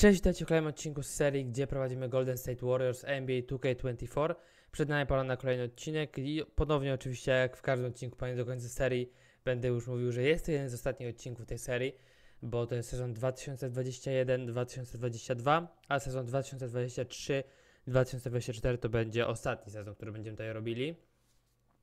Cześć, dajcie w kolejnym odcinku z serii, gdzie prowadzimy Golden State Warriors NBA 2K24. Przed nami pora na kolejny odcinek i ponownie oczywiście, jak w każdym odcinku, panie do końca serii, będę już mówił, że jest to jeden z ostatnich odcinków tej serii, bo to jest sezon 2021-2022, a sezon 2023-2024 to będzie ostatni sezon, który będziemy tutaj robili.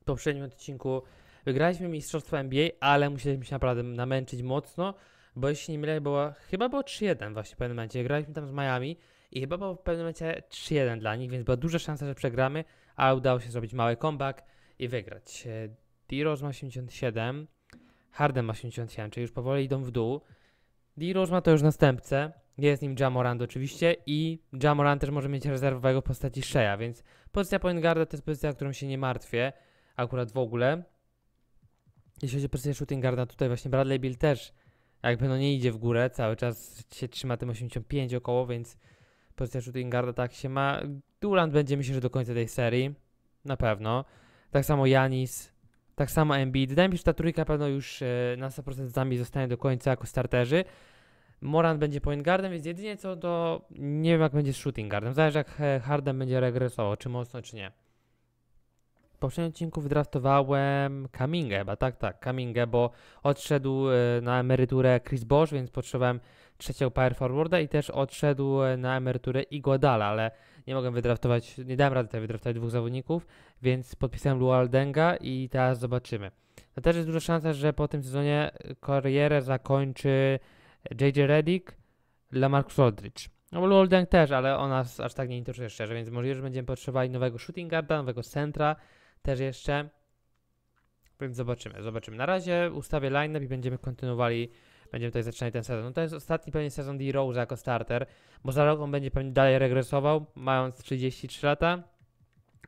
W poprzednim odcinku wygraliśmy Mistrzostwo NBA, ale musieliśmy się naprawdę namęczyć mocno, bo jeśli nie mylę, było, chyba było 3-1 właśnie w pewnym momencie. Graliśmy tam z Miami i chyba było w pewnym momencie 3-1 dla nich, więc była duża szansa, że przegramy, ale udało się zrobić mały comeback i wygrać. E, D-Rose ma 87, Harden ma 87, czyli już powoli idą w dół. D-Rose ma to już następcę, jest nim Jamorant oczywiście i Jamorant też może mieć rezerwowego w postaci Shea, więc pozycja point guarda to jest pozycja, którą się nie martwię akurat w ogóle. Jeśli chodzi o pozycję shooting guarda, tutaj właśnie Bradley Bill też jakby no nie idzie w górę, cały czas się trzyma tym 85 około, więc pozycja shooting guarda tak się ma. Durant będzie myślę, że do końca tej serii, na pewno. Tak samo Janis, tak samo Embiid. Wydaje mi się, że ta trójka pewno już e, na 100% z nami zostanie do końca jako starterzy. Morant będzie point guardem, więc jedynie co do, nie wiem jak będzie z shooting guardem. Zależy jak e, Harden będzie regresował, czy mocno, czy nie poprzednim odcinku wydraftowałem Kaminge, chyba tak, tak, Kamingę, bo odszedł e, na emeryturę Chris Bosch, więc potrzebowałem trzeciego power forwarda i też odszedł e, na emeryturę Iguadala, ale nie mogłem wydraftować, nie dałem rady tutaj wydraftować dwóch zawodników, więc podpisałem Lualdenga i teraz zobaczymy. No też jest duża szansa, że po tym sezonie e, karierę zakończy JJ Redick, Marcus Aldridge. No bo Lualdeng też, ale ona aż tak nie interesuje szczerze, więc możliwe, że będziemy potrzebowali nowego shooting guarda, nowego centra, też jeszcze. Więc zobaczymy, zobaczymy. Na razie ustawię line-up i będziemy kontynuowali, będziemy tutaj zaczynać ten sezon. No to jest ostatni pewnie sezon D-Rose jako starter, bo za rok on będzie pewnie dalej regresował, mając 33 lata,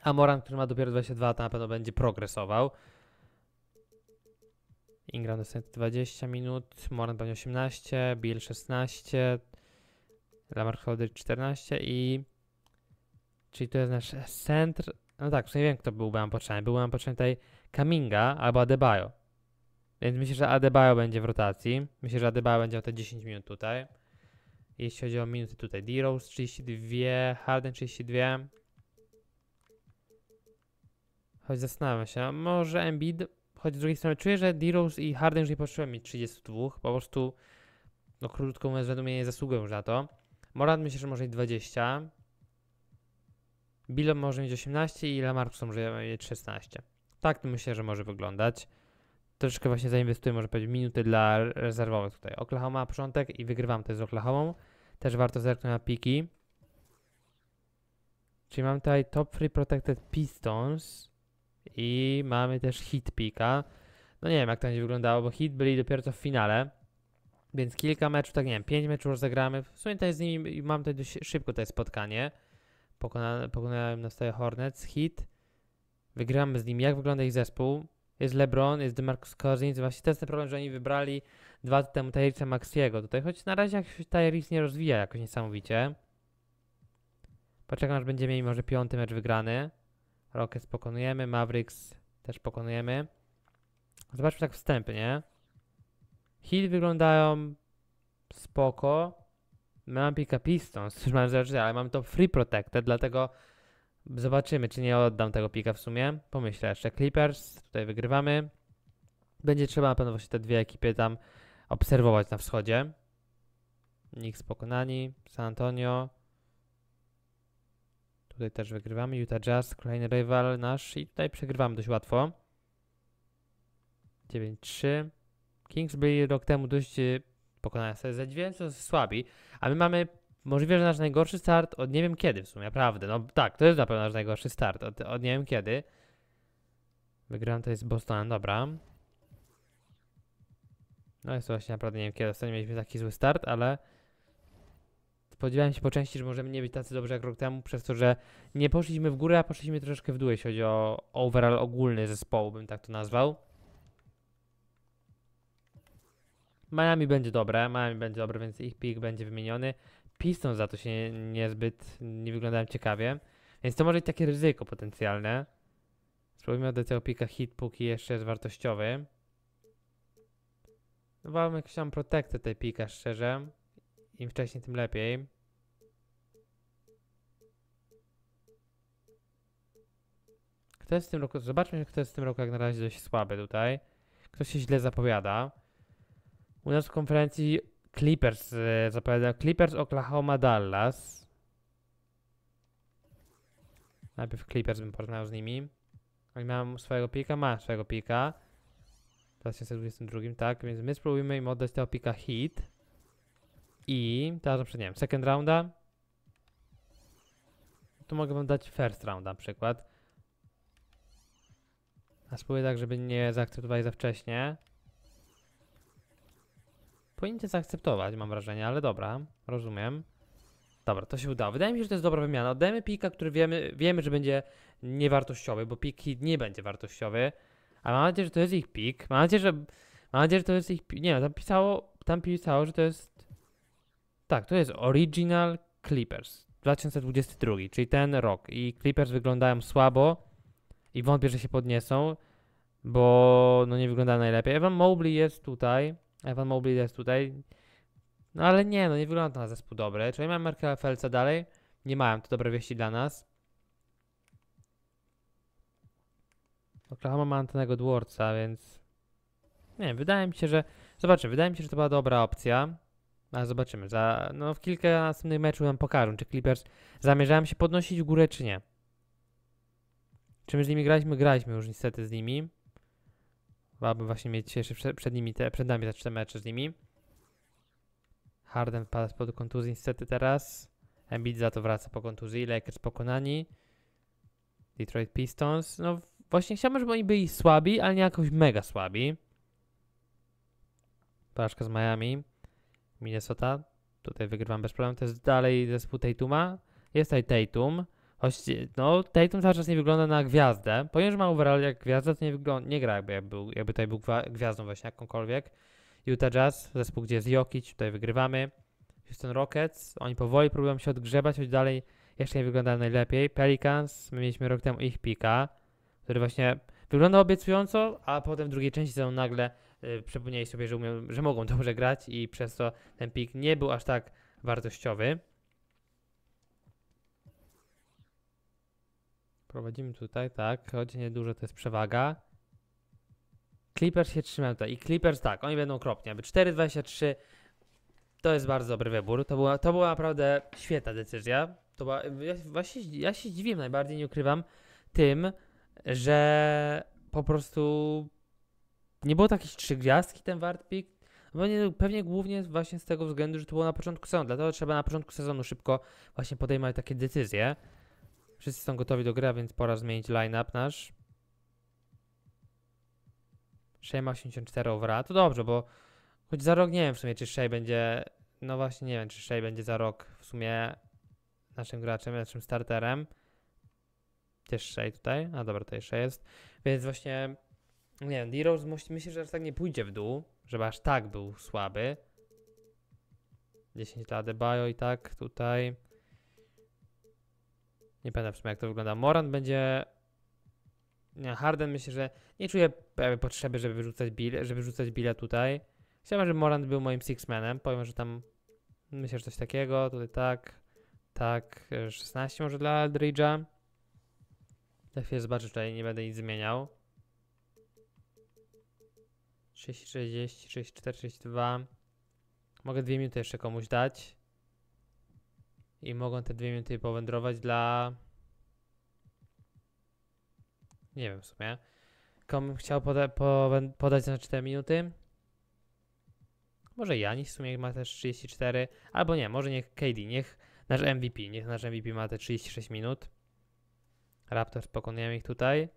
a Moran, który ma dopiero 22 lata, na pewno będzie progresował. Ingram dostanie 20 minut, Moran pewnie 18, Bill 16, Lamar Holder 14 i... Czyli to jest nasz centr no tak, już nie wiem, kto byłby nam potrzebny. Byłby nam potrzebny tutaj Kaminga albo Adebayo. Więc myślę, że Adebayo będzie w rotacji. Myślę, że Adebayo będzie o te 10 minut tutaj. Jeśli chodzi o minuty tutaj, D-Rose 32, Harden 32. Choć zastanawiam się, no może Embiid, choć z drugiej strony czuję, że D-Rose i Harden już nie potrzebują mieć 32, po prostu, no krótko mówiąc, według mnie nie zasługują już na to. Morad myślę, że może i 20, Bilo może mieć 18 i Lamarcus może mieć 16. Tak to myślę, że może wyglądać. Troszeczkę właśnie zainwestuję, może powiedzieć, minuty dla rezerwowych tutaj. Oklahoma początek i wygrywam to z Oklahoma. Też warto zerknąć na piki. Czyli mam tutaj top free protected pistons i mamy też hit pika. No nie wiem jak to będzie wyglądało, bo hit byli dopiero co w finale. Więc kilka meczów, tak nie wiem, pięć meczów zagramy. W sumie tutaj z nimi mam tutaj szybko to spotkanie pokonałem na stałe Hornets, hit. Wygramy z nim. Jak wygląda ich zespół? Jest LeBron, jest DeMarcus Cousins. Właśnie to jest ten problem, że oni wybrali dwa lata temu Maxiego tutaj, choć na razie jakoś Tyris nie rozwija jakoś niesamowicie. Poczekam, aż będziemy mieli może piąty mecz wygrany. Rockets pokonujemy, Mavericks też pokonujemy. Zobaczmy tak wstępnie. Heat wyglądają spoko. Mam Pika Pistons, już mam zaraz, ale mam to Free Protected, dlatego zobaczymy, czy nie oddam tego pika w sumie. Pomyślę jeszcze Clippers, tutaj wygrywamy. Będzie trzeba na pewno właśnie te dwie ekipy tam obserwować na wschodzie. Knicks pokonani, San Antonio. Tutaj też wygrywamy, Utah Jazz, kolejny rival nasz i tutaj przegrywamy dość łatwo. 9-3. Kings byli rok temu dość y, pokonania SSD9, no, słabi, a my mamy możliwie, że nasz najgorszy start od nie wiem kiedy w sumie, prawda? no tak, to jest na pewno nasz najgorszy start od, od nie wiem kiedy. Wygrałem to jest z Bostonem, dobra. No jest to właśnie naprawdę nie wiem kiedy ostatnio mieliśmy taki zły start, ale spodziewałem się po części, że możemy nie być tacy dobrze jak rok temu, przez to, że nie poszliśmy w górę, a poszliśmy troszeczkę w dół, jeśli chodzi o overall ogólny zespołu, bym tak to nazwał. Miami będzie dobre, Miami będzie dobre, więc ich pick będzie wymieniony. Pistons za to się niezbyt nie wyglądają ciekawie, więc to może być takie ryzyko potencjalne. Spróbujmy do tego pika hit, póki jeszcze jest wartościowy. No jakąś tam protekcję tej pika, szczerze. Im wcześniej, tym lepiej. Kto jest w tym roku? Zobaczmy, kto jest w tym roku jak na razie dość słaby tutaj. Ktoś się źle zapowiada. U nas w konferencji Clippers e, zapowiadają Clippers Oklahoma Dallas. Najpierw Clippers bym porównał z nimi. Oni mają swojego pika, ma swojego pika. W 2022, tak, więc my spróbujemy im oddać tego pika hit. I teraz na nie wiem, second rounda. Tu mogę wam dać first round na przykład. A spróbuję tak, żeby nie zaakceptowali za wcześnie. Powinniście zaakceptować, mam wrażenie, ale dobra, rozumiem. Dobra, to się udało. Wydaje mi się, że to jest dobra wymiana. Oddajemy pika, który wiemy, wiemy że będzie niewartościowy, bo pik hit nie będzie wartościowy. A mam nadzieję, że to jest ich pik. Mam nadzieję, że. Mam nadzieję, że to jest ich. Nie wiem, no, tam pisało, tam pisało, że to jest. Tak, to jest Original Clippers 2022, czyli ten rok. I Clippers wyglądają słabo i wątpię, że się podniesą, bo no nie wygląda najlepiej. Evan Mobley jest tutaj. Evan Mobley jest tutaj. No ale nie, no nie wygląda to na zespół dobry. Czy oni mają Felca dalej? Nie mają, to dobre wieści dla nas. Oklahoma ma Antonego Dworca, więc... Nie wydaje mi się, że... Zobaczymy, wydaje mi się, że to była dobra opcja. Ale zobaczymy. Za, no, w kilka następnych meczów nam pokażą, czy Clippers zamierzałem się podnosić w górę, czy nie. Czy my z nimi graliśmy? Graliśmy już niestety z nimi. Wolałbym właśnie mieć jeszcze przed, nimi te, przed nami te cztery mecze z nimi. Harden wpada pod kontuzji niestety teraz. Embiid za to wraca po kontuzji. Lakers pokonani. Detroit Pistons. No właśnie chciałbym, żeby oni byli słabi, ale nie jakoś mega słabi. Porażka z Miami. Minnesota. Tutaj wygrywam bez problemu. To jest dalej zespół Tatuma. Jest tutaj Tatum. Choć, no, Tatum cały czas nie wygląda na gwiazdę. Ponieważ ma overall jak gwiazda, to nie, wygląda, nie gra jakby, jakby, jakby tutaj był gwiazdą właśnie jakąkolwiek. Utah Jazz, zespół, gdzie jest Jokic, tutaj wygrywamy. Houston Rockets, oni powoli próbują się odgrzebać, choć dalej jeszcze nie wygląda najlepiej. Pelicans, my mieliśmy rok temu ich pika, który właśnie wyglądał obiecująco, a potem w drugiej części są nagle y, przypomnieli sobie, że, umiem, że mogą dobrze grać i przez to ten pik nie był aż tak wartościowy. Prowadzimy tutaj, tak. choć duże to jest przewaga. Clippers się trzymają tutaj. I Clippers tak, oni będą kropnie, Aby 4,23 to jest bardzo dobry wybór. To była, to była naprawdę świetna decyzja. To była, ja, właśnie, ja się dziwiłem najbardziej, nie ukrywam, tym, że po prostu nie było takich trzy gwiazdki ten wartpik, bo nie, pewnie głównie właśnie z tego względu, że to było na początku sezonu. Dlatego trzeba na początku sezonu szybko właśnie podejmować takie decyzje. Wszyscy są gotowi do gry, więc pora zmienić line-up nasz. Shea ma 84 overa. To dobrze, bo choć za rok nie wiem w sumie, czy Shea będzie... No właśnie nie wiem, czy Shea będzie za rok w sumie naszym graczem, naszym starterem. Też Shea tutaj. A dobra, to jeszcze jest. Więc właśnie... Nie wiem, D-Rose myślę, że aż tak nie pójdzie w dół, żeby aż tak był słaby. 10 lat Bio i tak tutaj. Nie pamiętam w sumie, jak to wygląda. Morant będzie... Harden myślę, że nie czuję potrzeby, żeby wyrzucać bile, żeby rzucać bile tutaj. Chciałbym, żeby Morant był moim sixmanem. Powiem, że tam myślę, że coś takiego. Tutaj tak, tak, 16 może dla Aldridge'a. Za chwilę zobaczę, tutaj nie będę nic zmieniał. 6,60, 6,4, 6,2. Mogę dwie minuty jeszcze komuś dać. I mogą te dwie minuty powędrować dla... Nie wiem w sumie. Komu chciał poda podać na 4 minuty? Może Janis w sumie ma też 34. Albo nie, może niech KD, niech nasz MVP, niech nasz MVP ma te 36 minut. Raptors pokonujemy ich tutaj.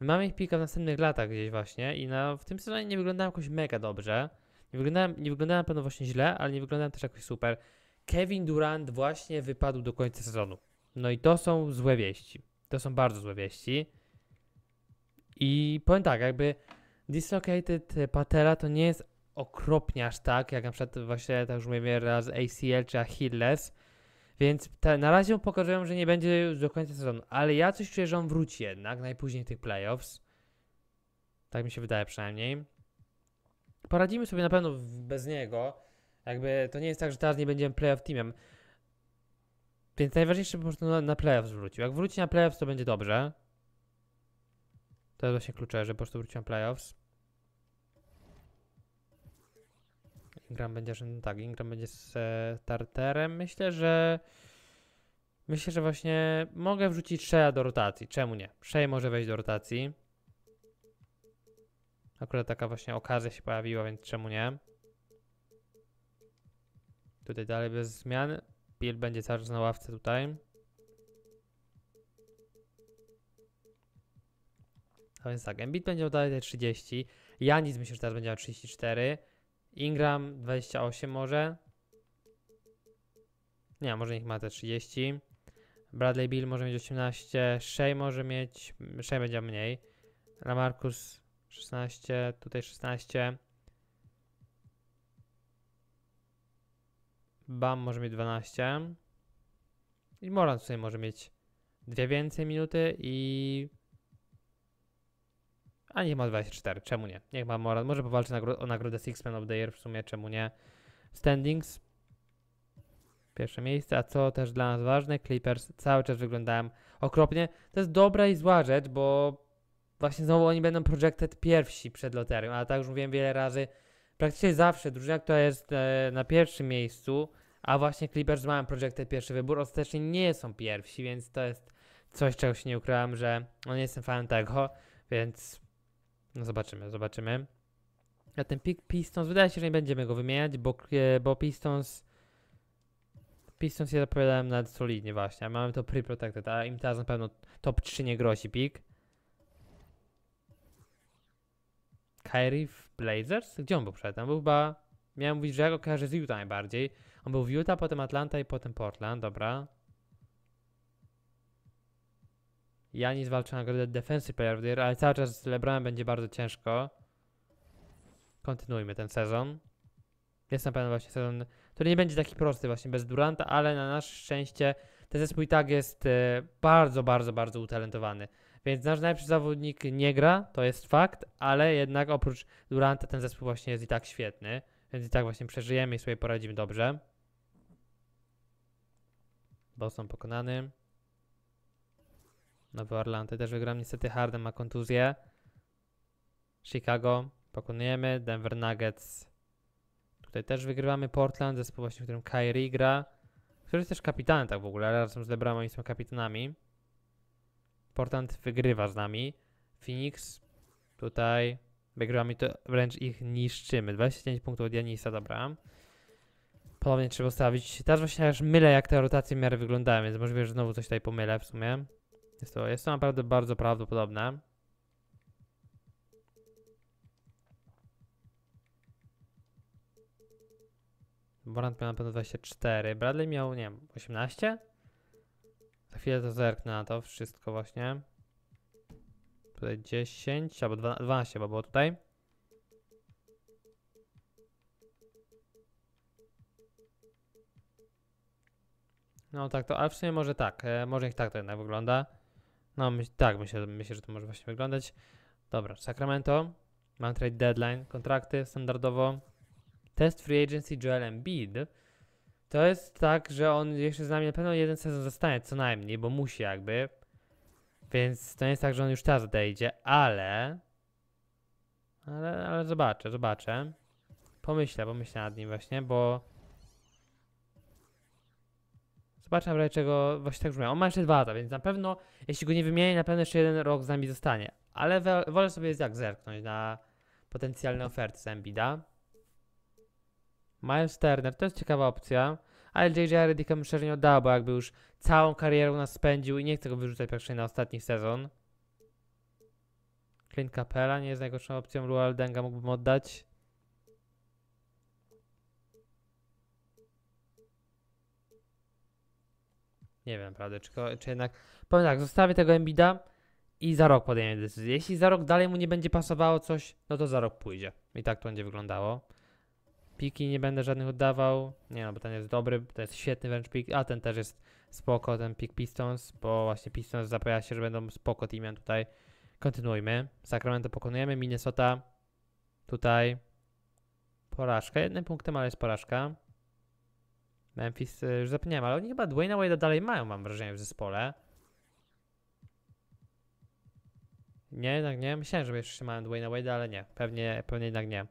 My mamy ich pika w następnych latach gdzieś właśnie i na, w tym sezonie nie wyglądałem jakoś mega dobrze. Nie wyglądałem, nie wyglądałem na pewno właśnie źle, ale nie wyglądałem też jakoś super. Kevin Durant właśnie wypadł do końca sezonu. No i to są złe wieści. To są bardzo złe wieści. I powiem tak, jakby dislocated patella to nie jest okropnie aż tak, jak na przykład właśnie, tak już mówię, raz ACL czy Achilles, więc te, na razie pokazują, że nie będzie już do końca sezonu, ale ja coś czuję, że on wróci jednak, najpóźniej tych playoffs. Tak mi się wydaje przynajmniej. Poradzimy sobie na pewno bez niego. Jakby to nie jest tak, że teraz nie będziemy playoff teamem. Więc najważniejsze bym po na, na playoffs wrócił. Jak wróci na playoffs, to będzie dobrze. To jest właśnie kluczowe, że po prostu wrócił na playoffs. Ingram będzie, że tak, Ingram będzie z e, starterem. Myślę, że myślę, że właśnie mogę wrzucić Shea do rotacji. Czemu nie? Shea może wejść do rotacji. Akurat taka właśnie okazja się pojawiła, więc czemu nie? Tutaj dalej bez zmian. Bill będzie cały czas na ławce tutaj. A więc tak, Embiid będzie miał dalej te 30. Janis myślę, że teraz będzie miał 34. Ingram 28 może. Nie, może niech ma te 30. Bradley Bill może mieć 18. Shea może mieć... Shea będzie mniej. Lamarcus 16, tutaj 16. Bam może mieć 12. I Moran tutaj może mieć dwie więcej minuty i... A niech ma 24, czemu nie? Niech ma Moran, może powalczy nagro o nagrodę Six of the Year w sumie, czemu nie? Standings. Pierwsze miejsce, a co też dla nas ważne, Clippers cały czas wyglądałem okropnie. To jest dobra i zła rzecz, bo właśnie znowu oni będą projected pierwsi przed loterią, ale tak już mówiłem wiele razy, praktycznie zawsze drużyna, która jest e, na pierwszym miejscu, a właśnie Clippers mają Projected pierwszy wybór, ostatecznie nie są pierwsi, więc to jest coś, czego się nie ukryłam, że no nie jestem fanem tego, więc no zobaczymy, zobaczymy. A ten pick Pistons, wydaje się, że nie będziemy go wymieniać, bo, e, bo Pistons Pistons ja zapowiadałem nad solidnie właśnie, a mamy to pre-protected, a im teraz na pewno top 3 nie grozi Pick. Kyrie w Blazers? Gdzie on był przedtem? Był chyba... Miałem mówić, że ja go kojarzę z Utah najbardziej, on był w Utah, potem Atlanta i potem Portland, dobra. Janis walczy na nagrodę Defensive Player of the Year, ale cały czas z LeBronem będzie bardzo ciężko. Kontynuujmy ten sezon. Jest na pewno właśnie sezon, który nie będzie taki prosty właśnie bez Duranta, ale na nasze szczęście ten zespół i tak jest e, bardzo, bardzo, bardzo utalentowany. Więc nasz najlepszy zawodnik nie gra, to jest fakt, ale jednak oprócz Duranta ten zespół właśnie jest i tak świetny, więc i tak właśnie przeżyjemy i sobie poradzimy dobrze. Boston pokonany. Nowy Orlean też wygram. Niestety Harden ma kontuzję. Chicago pokonujemy. Denver Nuggets. Tutaj też wygrywamy. Portland, zespół właśnie, w którym Kyrie gra. Który jest też kapitanem tak w ogóle. Razem z LeBronem oni są kapitanami. Portland wygrywa z nami. Phoenix tutaj wygrywamy, to wręcz ich niszczymy. 25 punktów od Janisa, dobra. Ponownie trzeba ustawić. Teraz właśnie aż mylę, jak te rotacje w miarę wyglądają, więc możliwe, że znowu coś tutaj pomylę w sumie. Jest to, jest to naprawdę bardzo prawdopodobne. Morant miał na pewno 24, Bradley miał, nie wiem, 18? Za chwilę to zerknę na to wszystko właśnie. Tutaj 10 albo 12, bo było tutaj. No tak to, ale w sumie może tak, e, może ich tak to jednak wygląda. No tak, myślę, myślę, że to może właśnie wyglądać. Dobra, Sacramento, mam trade deadline, kontrakty standardowo. Test free agency Joel Embiid. To jest tak, że on jeszcze z nami na pewno jeden sezon zostanie, co najmniej, bo musi jakby. Więc to nie jest tak, że on już teraz odejdzie, ale... Ale, ale zobaczę, zobaczę. Pomyślę, pomyślę nad nim właśnie, bo... Zobaczmy naprawdę, czego właśnie tak brzmi. On ma jeszcze dwa lata, więc na pewno, jeśli go nie wymieni, na pewno jeszcze jeden rok z nami zostanie. Ale wolę sobie jak zerknąć na potencjalne oferty z Embida. Miles Turner, to jest ciekawa opcja, ale JJ Redicka bym szczerze nie oddał, bo jakby już całą karierę u nas spędził i nie chce go wyrzucać pierwszej na ostatni sezon. Clint Capella nie jest najgorszą opcją, Lual Denga mógłbym oddać. Nie wiem prawda czy, czy jednak... Powiem tak, zostawię tego Embida i za rok podejmę decyzję. Jeśli za rok dalej mu nie będzie pasowało coś, no to za rok pójdzie. I tak to będzie wyglądało. Piki nie będę żadnych oddawał. Nie no, bo ten jest dobry, to jest świetny wręcz pik. A ten też jest spoko, ten pik Pistons, bo właśnie Pistons zapowiada się, że będą spoko teamem tutaj. Kontynuujmy. Sacramento pokonujemy, Minnesota tutaj porażka. Jednym punktem, ale jest porażka. Memphis, e, już zapomniałem, ale oni chyba Dwayna Wade'a dalej mają, mam wrażenie, w zespole. Nie, jednak nie. Myślałem, że jeszcze mają Dwayna Wade'a, ale nie. Pewnie, pewnie jednak nie.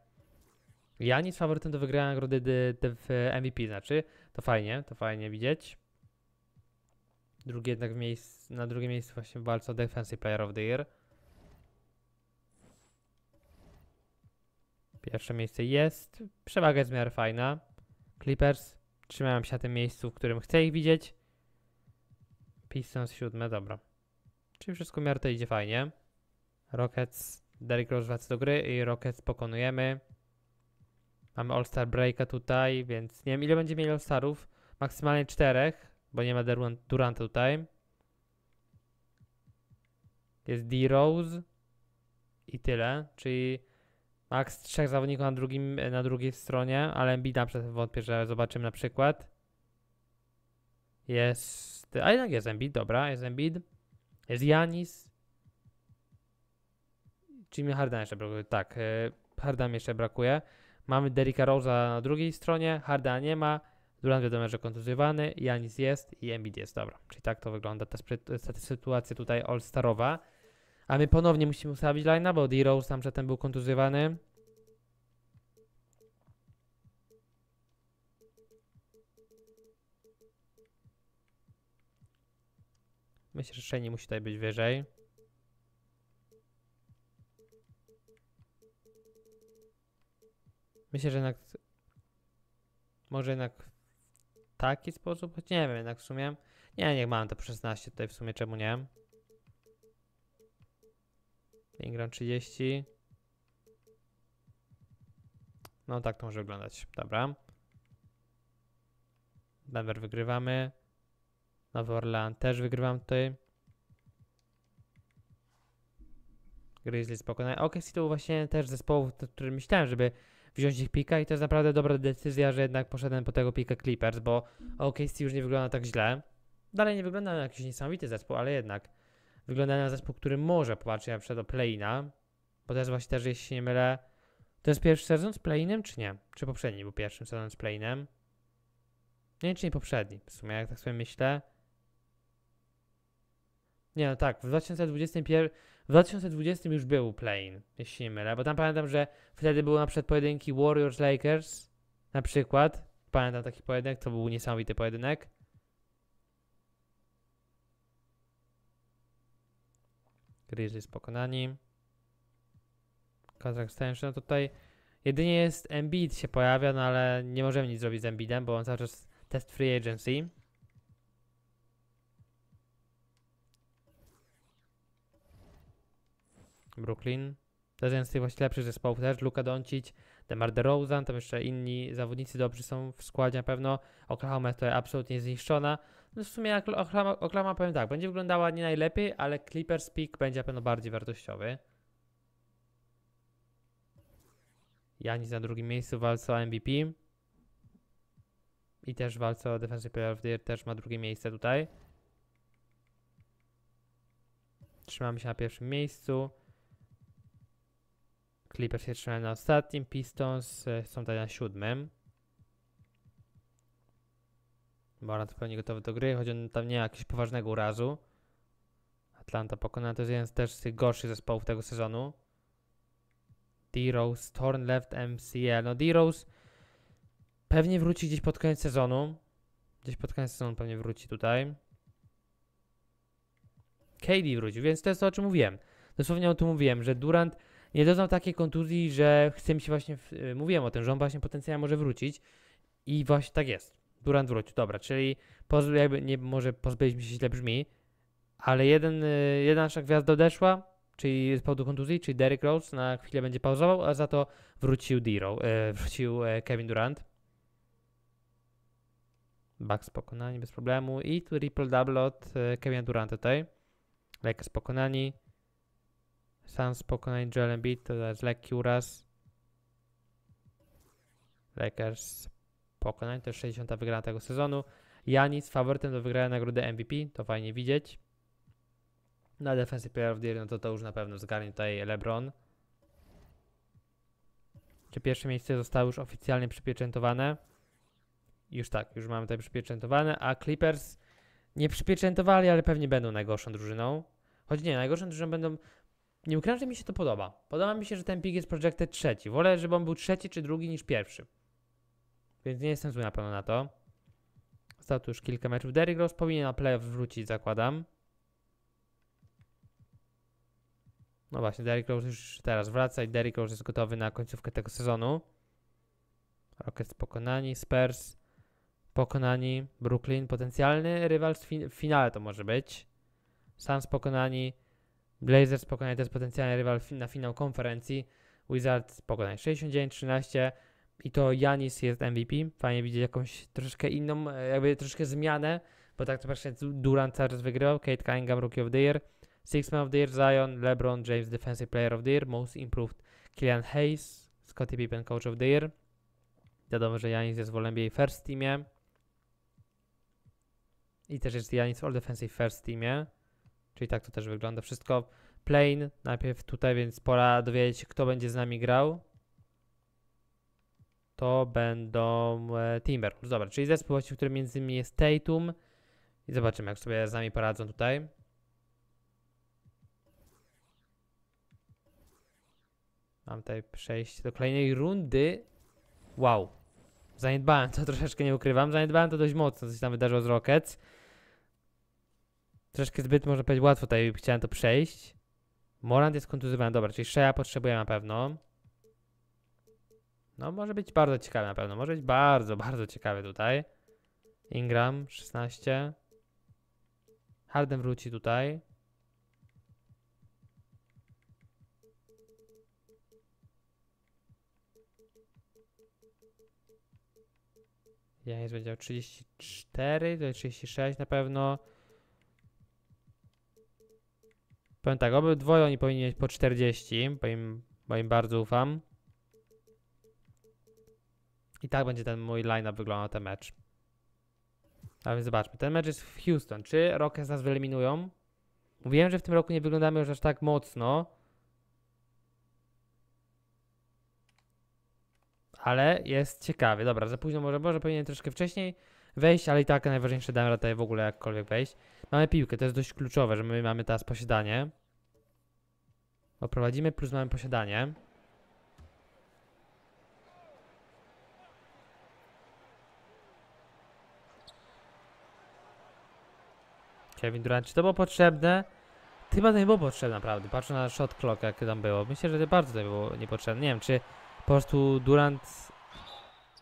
Ja nic faworytem do wygrania nagrody w MVP, znaczy. To fajnie, to fajnie widzieć. Drugi jednak miejsc, na drugie miejsce właśnie w walce o Defensive Player of the Year. Pierwsze miejsce jest. Przewaga jest w miarę fajna. Clippers Trzymałem się na tym miejscu, w którym chcę ich widzieć. Pistons 7, dobra. Czyli wszystko miar to idzie fajnie. Rockets, Derek Rose wraca do gry i Rockets pokonujemy. Mamy All-Star Breaka tutaj, więc nie wiem ile będzie mieli All-Starów. Maksymalnie czterech, bo nie ma Duranta tutaj. Jest D-Rose i tyle, czyli Max trzech zawodników na, drugim, na drugiej stronie, ale Embida przez wątpię, że zobaczymy na przykład. Jest... A jednak jest Embid, dobra, jest Embid. Jest Janis. Jimmy harda jeszcze brakuje, tak. Y, Hardan jeszcze brakuje. Mamy Derricka Rose'a na drugiej stronie, Harda nie ma. Durant wiadomo, że kontuzjowany, Janis jest i Embiid jest, dobra. Czyli tak to wygląda ta, ta sytuacja tutaj all-starowa. A my ponownie musimy ustawić line'a, bo D-Rose tam przedtem był kontuzjowany. Myślę, że Shane musi tutaj być wyżej. Myślę, że jednak... Może jednak w taki sposób? nie wiem, jednak w sumie... Nie, niech mam to 16 tutaj w sumie, czemu nie? Ingram 30. No tak to może wyglądać. Dobra. Denver wygrywamy. Nowy Orlean też wygrywam tutaj. Grizzlies pokonałem. OKC to właśnie też zespołów, który myślałem, żeby wziąć ich pika i to jest naprawdę dobra decyzja, że jednak poszedłem po tego pika Clippers, bo OKC już nie wygląda tak źle. Dalej nie wygląda na jakiś niesamowity zespół, ale jednak wygląda na zespół, który może popatrzeć na przykład do Playna, bo to jest właśnie też, jeśli się nie mylę, to jest pierwszy sezon z Playnem, czy nie? Czy poprzedni był pierwszym sezonem z Playnem? Nie, czy nie poprzedni, w sumie, jak tak sobie myślę. Nie, no tak, w 2021, w 2020 już był Plane, jeśli się nie mylę, bo tam pamiętam, że wtedy były na przykład pojedynki Warriors-Lakers, na przykład. Pamiętam taki pojedynek, to był niesamowity pojedynek. Grizzlies pokonani. Contract extension, no tutaj jedynie jest Embiid się pojawia, no ale nie możemy nic zrobić z Embiidem, bo on cały czas test free agency. Brooklyn. To jest właśnie lepszy zespołów też. Luka Doncic, Demar DeRozan, tam jeszcze inni zawodnicy dobrzy są w składzie na pewno. Oklahoma jest tutaj absolutnie zniszczona. No w sumie Oklama, Oklama powiem tak, będzie wyglądała nie najlepiej, ale Clippers Peak będzie na pewno bardziej wartościowy. Janis na drugim miejscu walce o MVP. I też walce o Defensive Player of the Year też ma drugie miejsce tutaj. Trzymamy się na pierwszym miejscu. Clippers się trzymają na ostatnim, Pistons e, są tutaj na siódmym. Barant zupełnie gotowy do gry, choć on tam nie ma jakiegoś poważnego urazu. Atlanta pokonana to jest jeden z też z tych gorszych zespołów tego sezonu. D-Rose, Torn Left MCL. No D-Rose pewnie wróci gdzieś pod koniec sezonu. Gdzieś pod koniec sezonu pewnie wróci tutaj. KD wrócił, więc to jest to, o czym mówiłem. Dosłownie o tym mówiłem, że Durant nie doznał takiej kontuzji, że chce mi się właśnie... W... Y, mówiłem o tym, że on właśnie potencjalnie może wrócić. I właśnie tak jest. Durant wrócił, dobra, czyli jakby nie, może pozbyliśmy się źle brzmi, ale jeden, y, jedna nasza gwiazda odeszła, czyli z powodu kontuzji, czyli Derrick Rose na chwilę będzie pauzował, a za to wrócił Diro, e, wrócił e, Kevin Durant. Bucks pokonani bez problemu i tu triple double od e, Kevina Duranta tutaj. Lakers pokonani. Suns pokonani Joel Embiid, to jest lekki uraz. Lakers pokonań, to jest 60. wygrana tego sezonu. Janis faworytem do wygrania nagrody MVP, to fajnie widzieć. Na defensy Player of the Year, no to to już na pewno zgarnie tutaj LeBron. Czy pierwsze miejsce zostało już oficjalnie przypieczętowane? Już tak, już mamy tutaj przypieczętowane, a Clippers nie przypieczętowali, ale pewnie będą najgorszą drużyną. Choć nie, najgorszą drużyną będą... Nie ukrywam, że mi się to podoba. Podoba mi się, że ten pik jest projected trzeci. Wolę, żeby on był trzeci czy drugi niż pierwszy. Więc nie jestem zły na pewno na to. Zostało tu już kilka meczów. Derrick Rose powinien na playoff wrócić, zakładam. No właśnie, Derrick Rose już teraz wraca i Derrick Rose jest gotowy na końcówkę tego sezonu. Rockets pokonani, Spurs pokonani, Brooklyn potencjalny rywal w finale to może być. Suns pokonani, Blazers pokonani to jest potencjalny rywal na finał konferencji. Wizards pokonani 69-13, i to Janis jest MVP. Fajnie widzieć jakąś troszkę inną, e, jakby troszkę zmianę, bo tak to właśnie Durant teraz wygrywał, Kate Cunningham Rookie of the Year, Six Man of the Year, Zion, LeBron James Defensive Player of the Year, Most Improved Killian Hayes, Scottie Pippen Coach of the Year. Wiadomo, że Janis jest w Olympiej First Teamie. I też jest Janis All Defensive First Teamie. Czyli tak to też wygląda wszystko. Plain najpierw tutaj, więc pora dowiedzieć się, kto będzie z nami grał to będą e, Timberwolves. No dobra, czyli zespół, w między innymi jest Tatum. I zobaczymy, jak sobie z nami poradzą tutaj. Mam tutaj przejść do kolejnej rundy. Wow. Zaniedbałem to, troszeczkę nie ukrywam. Zaniedbałem to dość mocno, co się tam wydarzyło z Rockets. Troszeczkę zbyt, można powiedzieć, łatwo tutaj chciałem to przejść. Morant jest kontuzowany. Dobra, czyli Shea potrzebuje na pewno. No może być bardzo ciekawe na pewno. Może być bardzo, bardzo ciekawe tutaj. Ingram 16. Harden wróci tutaj. Janis będzie miał 34, to 36 na pewno. Powiem tak, obydwoje oni powinni mieć po 40, bo im, bo im bardzo ufam. I tak będzie ten mój line-up wyglądał na ten mecz. A więc zobaczmy, ten mecz jest w Houston. Czy Rockets nas wyeliminują? Mówiłem, że w tym roku nie wyglądamy już aż tak mocno. Ale jest ciekawie. Dobra, za późno może, może powinien troszkę wcześniej wejść, ale i tak najważniejsze damy tutaj w ogóle jakkolwiek wejść. Mamy piłkę, to jest dość kluczowe, że my mamy teraz posiadanie. Oprowadzimy, plus mamy posiadanie. Kevin Durant, czy to było potrzebne? Chyba to nie było potrzebne naprawdę, patrzę na shot clock jak tam było. Myślę, że to bardzo to było niepotrzebne. Nie wiem, czy po prostu Durant...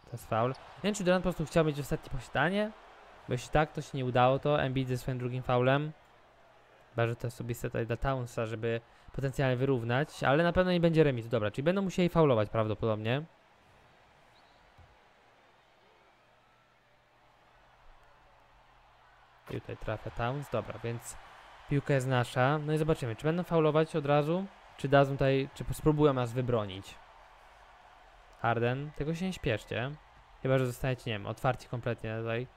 To jest faul. Nie wiem, czy Durant po prostu chciał mieć ostatnie posiadanie? Bo jeśli tak, to się nie udało to. Embiid ze swoim drugim faulem. Chyba, że to osobiste tutaj dla Townsa, żeby potencjalnie wyrównać, ale na pewno nie będzie remisu. Dobra, czyli będą musieli faulować prawdopodobnie. tutaj trafia Towns. Dobra, więc piłka jest nasza. No i zobaczymy, czy będą faulować od razu, czy dadzą tutaj, czy spróbują nas wybronić. Harden, tego się nie śpieszcie. Chyba, że zostajecie, nie wiem, otwarci kompletnie tutaj.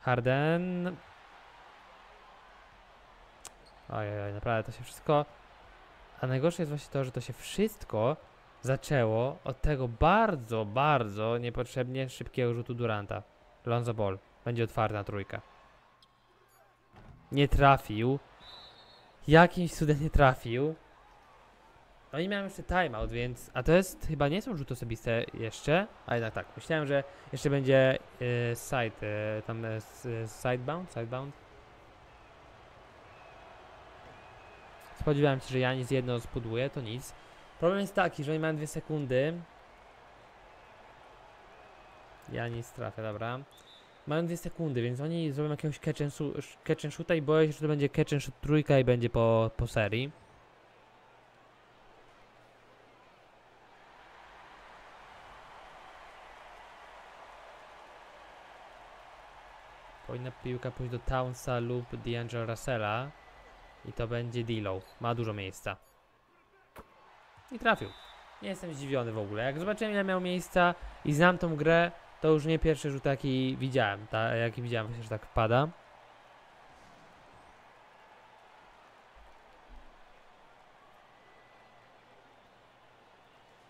Harden. Ojej, oj, naprawdę to się wszystko... A najgorsze jest właśnie to, że to się wszystko zaczęło od tego bardzo, bardzo niepotrzebnie szybkiego rzutu Duranta. Lonzo Ball będzie otwarta trójka nie trafił. Jakimś cudem nie trafił. No i miałem jeszcze timeout, więc... A to jest... Chyba nie są rzuty osobiste jeszcze. A jednak tak. Myślałem, że jeszcze będzie yy, side... Yy, tam yy, sidebound? Sidebound? Spodziewałem się, że ja nic jedno spudłuje, to nic. Problem jest taki, że oni mają dwie sekundy. Ja nic trafię, dobra. Mają dwie sekundy, więc oni zrobią jakiegoś catch and, catch and shoota i boję się, że to będzie catch and shoot trójka i będzie po, po serii. Powinna piłka pójść do Townsa lub D'Angelo Russella. I to będzie Dilo. Ma dużo miejsca. I trafił. Nie jestem zdziwiony w ogóle. Jak zobaczyłem ile miał miejsca i znam tą grę, to już nie pierwszy rzut taki widziałem, ta, jaki widziałem właśnie, że tak pada.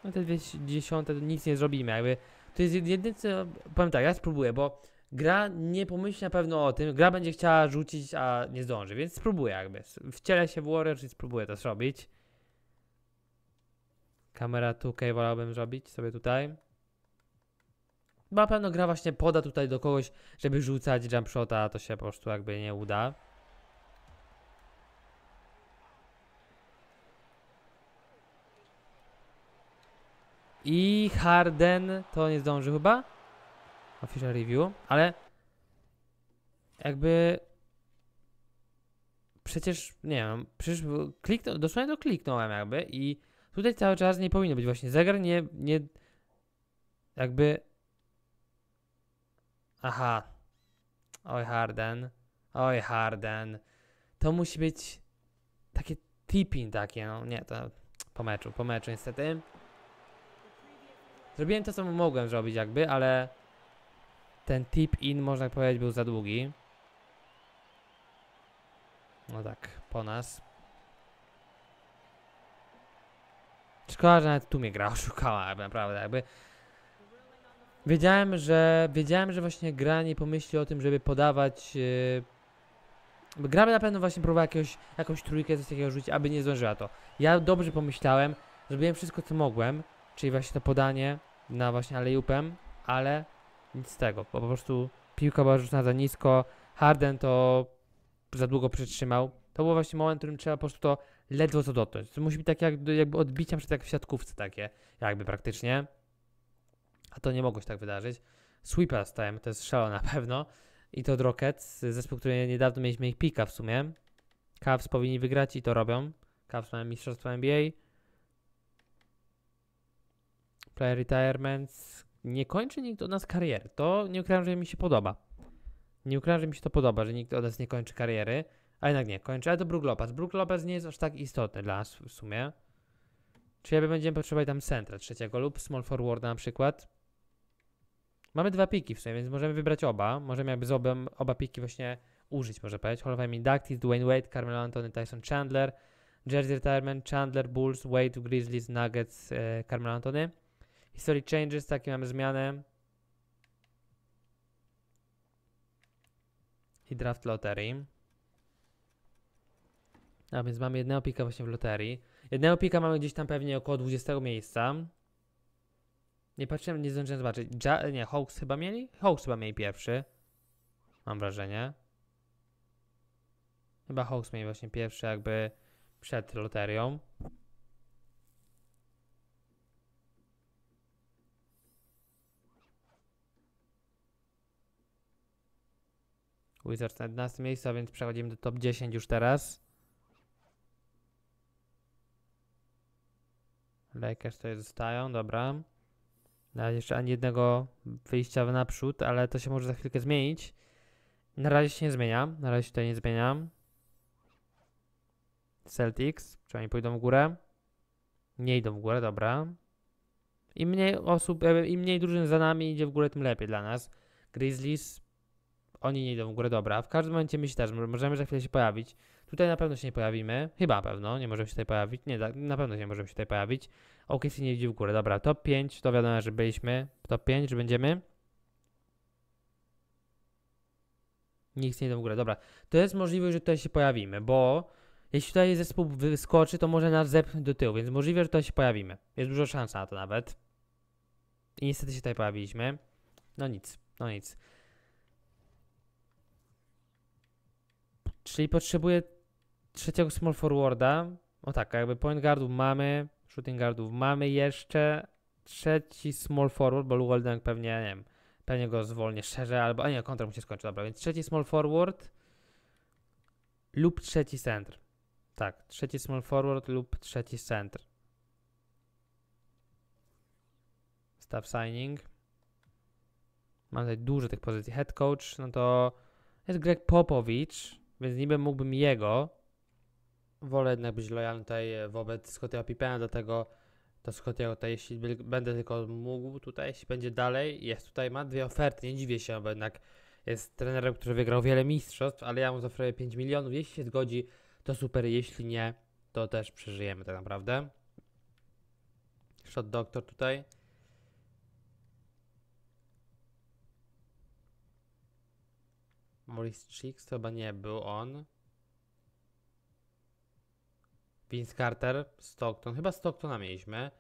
No te dziesiąte to nic nie zrobimy, jakby. To jest jedyne, co powiem tak, ja spróbuję, bo gra nie pomyśli na pewno o tym, gra będzie chciała rzucić, a nie zdąży, więc spróbuję jakby. Wcielę się w Warriors i spróbuję to zrobić. Kamera tu, k wolałbym zrobić sobie tutaj na pewno gra właśnie poda tutaj do kogoś, żeby rzucać jumpshota, to się po prostu jakby nie uda. I Harden to nie zdąży chyba. Official review, ale jakby przecież, nie wiem, przecież kliknąłem, dosłownie to kliknąłem jakby i tutaj cały czas nie powinno być właśnie zegar, nie, nie jakby Aha. Oj, Harden. Oj, Harden. To musi być takie tipping takie, no nie, to po meczu, po meczu niestety. Zrobiłem to, co mogłem zrobić jakby, ale ten tip in, można powiedzieć, był za długi. No tak, po nas. Szkoda, że nawet tu mnie gra oszukała, naprawdę, jakby Wiedziałem, że wiedziałem, że właśnie gra nie pomyśli o tym, żeby podawać. Yy... Gra by na pewno właśnie próbowała jakiegoś, jakąś trójkę, coś takiego rzucić, aby nie zdążyła to. Ja dobrze pomyślałem, zrobiłem wszystko co mogłem, czyli właśnie to podanie na właśnie alejupem, ale nic z tego, po prostu piłka była rzucona za nisko, Harden to za długo przytrzymał. To był właśnie moment, w którym trzeba po prostu to ledwo co dotknąć. To musi być tak jakby, jakby odbicia przed jak w siatkówce takie, jakby praktycznie a to nie mogło się tak wydarzyć. Sweepers Time to jest szalo na pewno. I to Rockets, zespół, który niedawno mieliśmy ich pika w sumie. Cavs powinni wygrać i to robią. Cavs mają mistrzostwo NBA. Player retirements. Nie kończy nikt od nas kariery. To nie ukrywam, że mi się podoba. Nie ukrywam, że mi się to podoba, że nikt od nas nie kończy kariery. A jednak nie, kończy. Ale to Brook Lopez. Brook Lopez nie jest aż tak istotny dla nas w sumie. Czyli będziemy potrzebować tam centra trzeciego lub small forwarda na przykład. Mamy dwa piki w sumie, więc możemy wybrać oba. Możemy jakby z oba, oba piki właśnie użyć, może powiedzieć. Hall of Fame inductees, Dwayne Wade, Carmelo Anthony, Tyson Chandler, Jersey Retirement, Chandler, Bulls, Wade, Grizzlies, Nuggets, e, Carmelo Anthony. History Changes, takie mamy zmianę. I draft Lottery, A więc mamy jednego pika właśnie w loterii. Jednego pika mamy gdzieś tam pewnie około 20 miejsca. Nie patrzyłem, nie zdążyłem zobaczyć. Ja, nie, Hawks chyba mieli? Hawks chyba mieli pierwszy. Mam wrażenie. Chyba Hawks mieli właśnie pierwszy jakby przed loterią. Wizards na 11 miejscu, więc przechodzimy do top 10 już teraz. Lakers tutaj zostają, dobra. Na razie jeszcze ani jednego wyjścia naprzód, ale to się może za chwilkę zmienić. Na razie się nie zmienia. Na razie się tutaj nie zmienia. Celtics, czy oni pójdą w górę? Nie idą w górę, dobra. Im mniej osób, e, im mniej drużyn za nami idzie w górę, tym lepiej dla nas. Grizzlies, oni nie idą w górę, dobra. W każdym momencie my się też możemy za chwilę się pojawić. Tutaj na pewno się nie pojawimy. Chyba na pewno, nie możemy się tutaj pojawić. Nie, na pewno się nie możemy się tutaj pojawić. OKC nie widzi w górę. Dobra, top 5 to wiadomo, że byliśmy. Top 5, że będziemy. Nikt nie idą w górę. Dobra, to jest możliwe, że tutaj się pojawimy, bo jeśli tutaj zespół wyskoczy, to może nas zepchnąć do tyłu, więc możliwe, że tutaj się pojawimy. Jest dużo szans na to nawet. I niestety się tutaj pojawiliśmy. No nic, no nic. Czyli potrzebuję trzeciego small forwarda. O tak, jakby point guardów mamy shooting guardów mamy jeszcze. Trzeci small forward, bo Golden pewnie, nie wiem, pewnie go zwolnię szczerze, albo, a nie, kontrakt mu się skończy, dobra, więc trzeci small forward lub trzeci center. Tak, trzeci small forward lub trzeci center. Staff signing. Mam tutaj dużo tych pozycji. Head coach, no to jest Greg Popowicz, więc niby mógłbym jego wolę jednak być lojalny tutaj e, wobec Scottiego Pippena, dlatego to Scottiego tutaj, jeśli będę tylko mógł tutaj, jeśli będzie dalej, jest tutaj, ma dwie oferty, nie dziwię się, bo jednak jest trenerem, który wygrał wiele mistrzostw, ale ja mu zaoferuję 5 milionów, jeśli się zgodzi, to super, jeśli nie, to też przeżyjemy tak naprawdę. Shot Doktor tutaj. Maurice Chicks to chyba nie był on. Vince Carter, Stockton. Chyba Stocktona mieliśmy.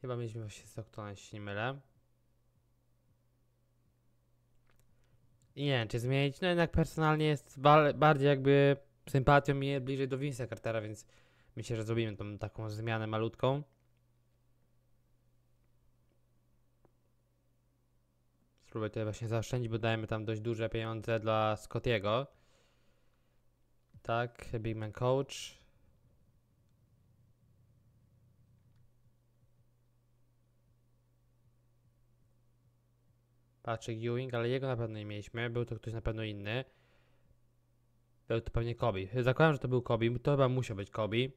Chyba mieliśmy właśnie Stocktona, jeśli się nie mylę. I nie wiem, czy zmienić. No jednak personalnie jest ba bardziej jakby sympatią mi bliżej do Vince Cartera, więc myślę, że zrobimy tą taką zmianę malutką. Spróbuję tutaj właśnie zaoszczędzić, bo dajemy tam dość duże pieniądze dla Scottiego. Tak, Big Man Coach. Patrick Ewing, ale jego na pewno nie mieliśmy. Był to ktoś na pewno inny. Był to pewnie kobi. Zakładam, że to był kobi, To chyba musiał być kobi.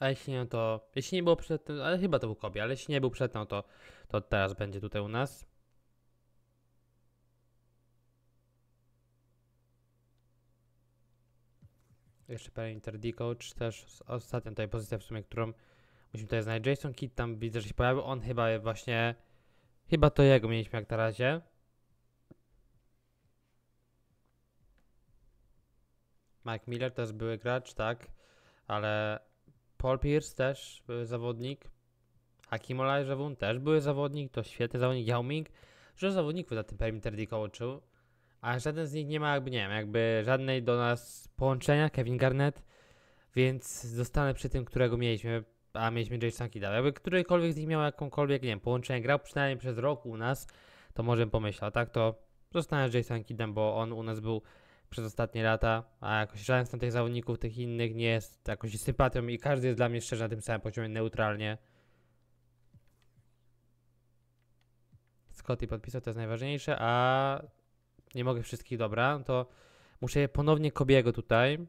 A jeśli nie, no to... Jeśli nie było przedtem, ale chyba to był kobi, ale jeśli nie był przedtem, no to, to teraz będzie tutaj u nas. Jeszcze parę Interdecoach, też ostatnia tutaj pozycja w sumie, którą musimy tutaj znaleźć. Jason Kidd tam widzę, że się pojawił. On chyba właśnie Chyba to jego mieliśmy jak na razie. Mike Miller to jest były gracz, tak. Ale Paul Pierce też był zawodnik. Hakim Olajżewun też były zawodnik. To świetny zawodnik. Yao Ming. że zawodników za tym Perimeter D A żaden z nich nie ma jakby, nie wiem, jakby żadnej do nas połączenia. Kevin Garnett. Więc zostanę przy tym, którego mieliśmy a mieliśmy Jason Kida. Jakby którykolwiek z nich miał jakąkolwiek, nie wiem, połączenie grał przynajmniej przez rok u nas, to może bym pomyślał, tak, to zostanę z Jason Kidem, bo on u nas był przez ostatnie lata, a jakoś żaden z tych zawodników, tych innych nie jest jakoś sympatią i każdy jest dla mnie szczerze na tym samym poziomie, neutralnie. Scotty podpisał, to jest najważniejsze, a nie mogę wszystkich, dobra, to muszę ponownie Kobiego tutaj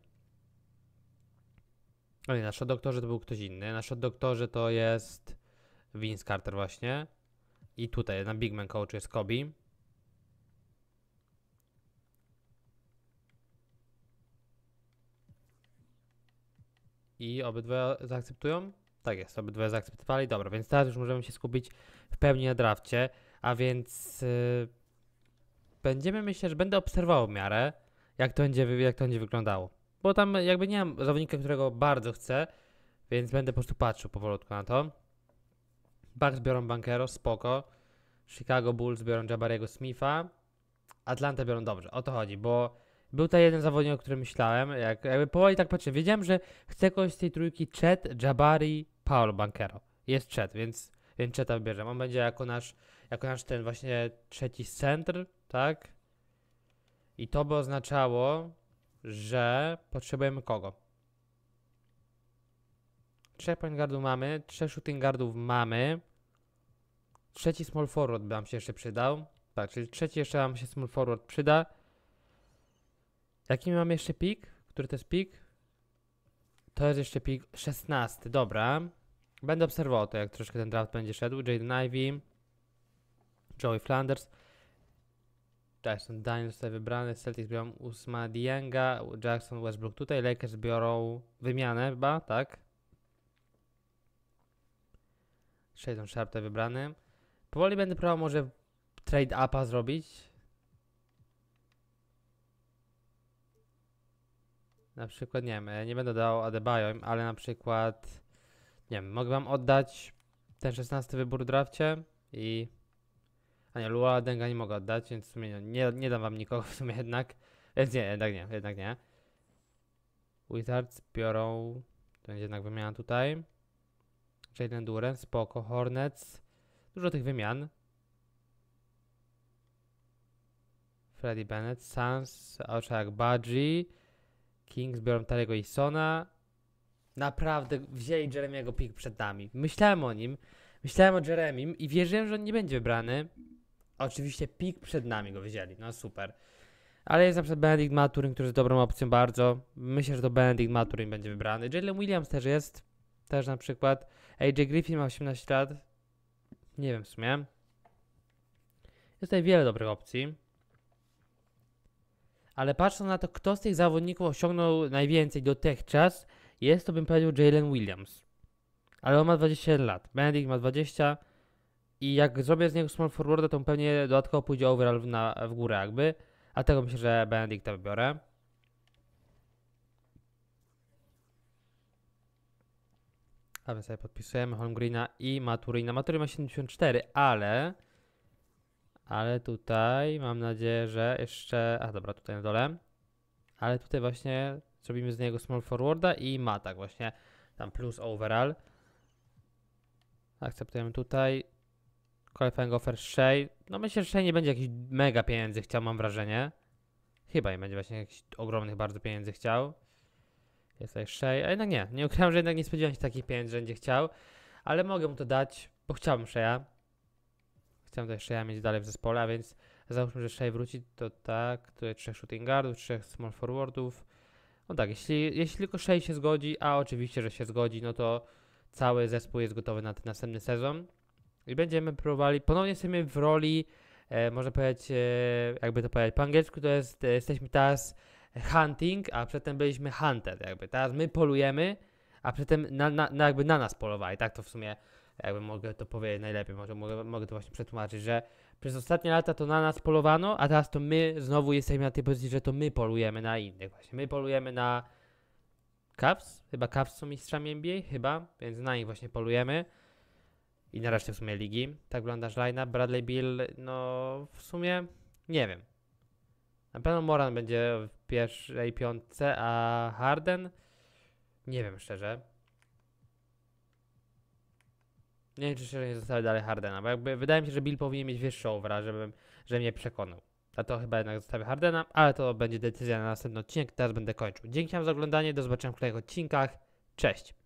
no nasz od doktorze to był ktoś inny. Na doktorze to jest Vince Carter właśnie. I tutaj na Big Man Coach jest Kobe. I obydwa zaakceptują? Tak jest, obydwa zaakceptowali. Dobra, więc teraz już możemy się skupić w pełni na drafcie. A więc yy, będziemy, myślę, że będę obserwował w miarę, jak to będzie, jak to będzie wyglądało bo tam jakby nie mam zawodnika, którego bardzo chcę, więc będę po prostu patrzył powolutku na to. Bucks biorą Bankero, spoko. Chicago Bulls biorą Jabariego Smitha. Atlanta biorą dobrze, o to chodzi, bo był to jeden zawodnik, o którym myślałem. Jak, jakby powoli tak patrzę, wiedziałem, że chcę kogoś z tej trójki Chet, Jabari, Paul Bankero. Jest Chet, więc, więc Cheta bierzemy. On będzie jako nasz, jako nasz ten właśnie trzeci centr, tak? I to by oznaczało, że potrzebujemy kogo? Trzech point guardów mamy, trzech shooting guardów mamy. Trzeci small forward by nam się jeszcze przydał. Tak, czyli trzeci jeszcze nam się small forward przyda. Jaki mamy jeszcze pick? Który to jest pick? To jest jeszcze pick 16, dobra. Będę obserwował to, jak troszkę ten draft będzie szedł. Jaden Ivy, Joey Flanders. Jackson Daniels zostaje wybrany, Celtics biorą ósma Dianga, Jackson, Westbrook tutaj, Lakers biorą wymianę chyba, tak? Shadon Sharp tutaj wybrany. Powoli będę próbował może trade upa zrobić. Na przykład, nie wiem, nie będę dał Adebayo, ale na przykład, nie wiem, mogę wam oddać ten 16 wybór w drafcie i a nie, Lua Denga nie mogę oddać, więc w sumie nie, nie dam wam nikogo w sumie jednak. Więc nie, jednak nie, jednak nie. Wizards biorą... To będzie jednak wymiana tutaj. Jaden Duren, spoko. Hornets. Dużo tych wymian. Freddy Bennett, Sans, jak Budgie. Kings biorą Tarego Isona. Naprawdę wzięli Jeremiego pick przed nami. Myślałem o nim, myślałem o Jeremim i wierzyłem, że on nie będzie wybrany. Oczywiście pik przed nami go wzięli, no super. Ale jest na przykład Benedict Maturin, który jest dobrą opcją bardzo. Myślę, że to Benedict Maturin będzie wybrany. Jalen Williams też jest, też na przykład. AJ Griffin ma 18 lat. Nie wiem w sumie. Jest tutaj wiele dobrych opcji. Ale patrząc na to, kto z tych zawodników osiągnął najwięcej dotychczas, jest to bym powiedział Jalen Williams. Ale on ma 21 lat. Benedict ma 20, i jak zrobię z niego small forwarda, to pewnie dodatkowo pójdzie overall w, na, w górę jakby. A tego myślę, że Benedicta wybiorę. A więc sobie podpisujemy Holmgreena i Maturina. Maturin ma 74, ale... Ale tutaj mam nadzieję, że jeszcze... A dobra, tutaj na dole. Ale tutaj właśnie zrobimy z niego small forwarda i ma tak właśnie tam plus overall. Akceptujemy tutaj. Offer Shay. No myślę, że Shay nie będzie jakichś mega pieniędzy chciał, mam wrażenie. Chyba nie będzie właśnie jakichś ogromnych bardzo pieniędzy chciał. Jest tutaj Shay, a jednak nie. Nie ukrywam, że jednak nie spodziewałem się takich pieniędzy, że będzie chciał. Ale mogę mu to dać, bo chciałbym Shaya. Chciałem tutaj Shaya mieć dalej w zespole, a więc załóżmy, że Shay wróci, to tak. Tutaj trzech shooting guardów, trzech small forwardów. No tak, jeśli, jeśli tylko Shay się zgodzi, a oczywiście, że się zgodzi, no to cały zespół jest gotowy na ten następny sezon. I będziemy próbowali, ponownie jesteśmy w roli, e, można powiedzieć, e, jakby to powiedzieć po angielsku, to jest, e, jesteśmy teraz hunting, a przedtem byliśmy hunted, jakby teraz my polujemy, a przedtem na, na, na, jakby na nas polowali, tak to w sumie jakby mogę to powiedzieć najlepiej, może mogę, mogę to właśnie przetłumaczyć, że przez ostatnie lata to na nas polowano, a teraz to my znowu jesteśmy na tej pozycji, że to my polujemy na innych właśnie, my polujemy na Cavs, chyba Cavs są mistrzami NBA, chyba, więc na nich właśnie polujemy i na reszcie w sumie ligi. Tak wygląda line Bradley Bill, no w sumie nie wiem. Na pewno Moran będzie w pierwszej piątce, a Harden nie wiem szczerze. Nie wiem, czy szczerze nie zostawię dalej Hardena, bo jakby wydaje mi się, że Bill powinien mieć wyższą overall, żebym, żeby mnie przekonał. A to chyba jednak zostawię Hardena, ale to będzie decyzja na następny odcinek. Teraz będę kończył. Dzięki wam za oglądanie, do zobaczenia w kolejnych odcinkach. Cześć!